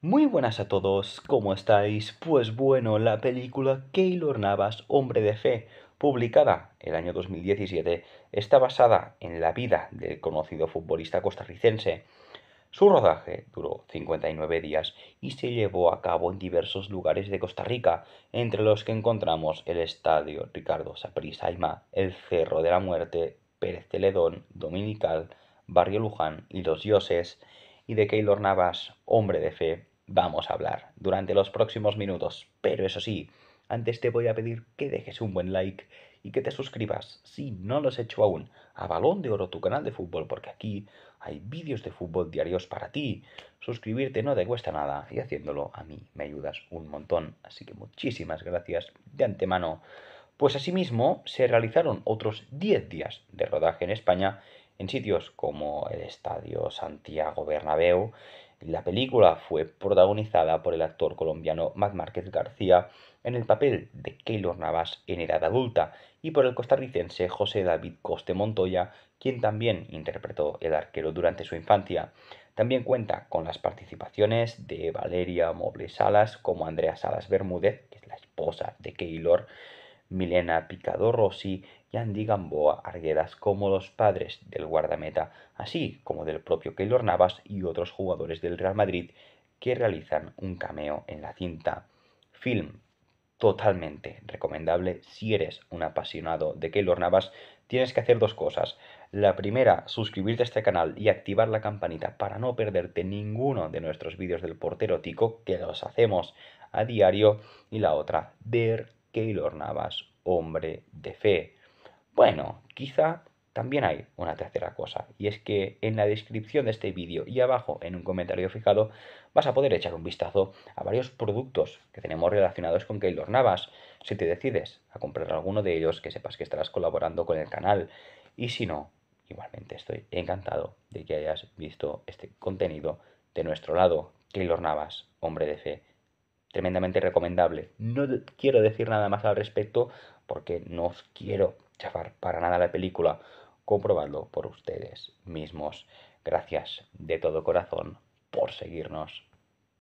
Muy buenas a todos, ¿cómo estáis? Pues bueno, la película Keylor Navas, Hombre de Fe, publicada el año 2017, está basada en la vida del conocido futbolista costarricense. Su rodaje duró 59 días y se llevó a cabo en diversos lugares de Costa Rica, entre los que encontramos el Estadio Ricardo Saprissa el Cerro de la Muerte, Pérez Teledón, Dominical, Barrio Luján y Los Dioses, y de Keylor Navas, hombre de fe, vamos a hablar durante los próximos minutos. Pero eso sí, antes te voy a pedir que dejes un buen like y que te suscribas, si no lo has hecho aún, a Balón de Oro, tu canal de fútbol, porque aquí hay vídeos de fútbol diarios para ti. Suscribirte no te cuesta nada y haciéndolo a mí me ayudas un montón. Así que muchísimas gracias de antemano. Pues asimismo se realizaron otros 10 días de rodaje en España en sitios como el Estadio Santiago Bernabéu. La película fue protagonizada por el actor colombiano Matt Márquez García en el papel de Keylor Navas en edad adulta y por el costarricense José David Coste Montoya, quien también interpretó el arquero durante su infancia. También cuenta con las participaciones de Valeria Moble Salas como Andrea Salas Bermúdez, que es la esposa de Keylor, Milena Picado Rossi y Andy Gamboa Arguedas como los padres del guardameta, así como del propio Keylor Navas y otros jugadores del Real Madrid que realizan un cameo en la cinta. Film totalmente recomendable si eres un apasionado de Keylor Navas, tienes que hacer dos cosas. La primera, suscribirte a este canal y activar la campanita para no perderte ninguno de nuestros vídeos del portero tico que los hacemos a diario y la otra, ver Keylor Navas, hombre de fe. Bueno, quizá también hay una tercera cosa, y es que en la descripción de este vídeo y abajo en un comentario fijado vas a poder echar un vistazo a varios productos que tenemos relacionados con Keylor Navas. Si te decides a comprar alguno de ellos, que sepas que estarás colaborando con el canal. Y si no, igualmente estoy encantado de que hayas visto este contenido de nuestro lado. Keylor Navas, hombre de fe, tremendamente recomendable. No quiero decir nada más al respecto porque no os quiero chafar para nada la película. Comprobadlo por ustedes mismos. Gracias de todo corazón por seguirnos.